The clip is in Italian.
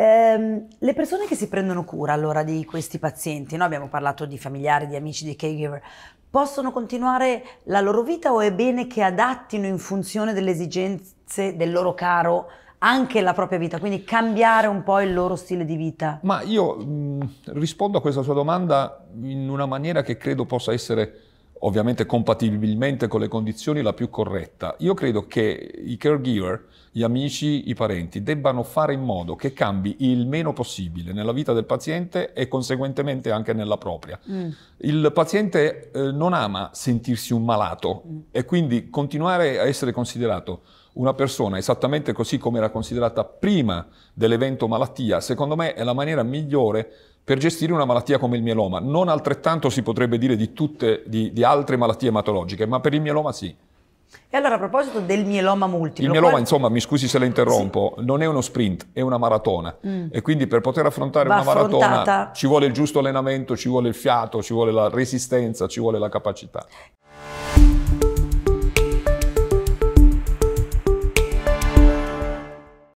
Eh, le persone che si prendono cura allora di questi pazienti, no? abbiamo parlato di familiari, di amici, di caregiver, possono continuare la loro vita o è bene che adattino in funzione delle esigenze del loro caro anche la propria vita, quindi cambiare un po' il loro stile di vita? Ma io mh, mm, rispondo a questa sua domanda in una maniera che credo possa essere ovviamente compatibilmente con le condizioni, la più corretta. Io credo che i caregiver, gli amici, i parenti, debbano fare in modo che cambi il meno possibile nella vita del paziente e conseguentemente anche nella propria. Mm. Il paziente eh, non ama sentirsi un malato mm. e quindi continuare a essere considerato una persona esattamente così come era considerata prima dell'evento malattia, secondo me è la maniera migliore per gestire una malattia come il mieloma. Non altrettanto si potrebbe dire di, tutte, di, di altre malattie ematologiche, ma per il mieloma sì. E allora a proposito del mieloma multiplo. Il mieloma, qual... insomma, mi scusi se la interrompo, sì. non è uno sprint, è una maratona. Mm. E quindi per poter affrontare Va una maratona ci vuole il giusto allenamento, ci vuole il fiato, ci vuole la resistenza, ci vuole la capacità.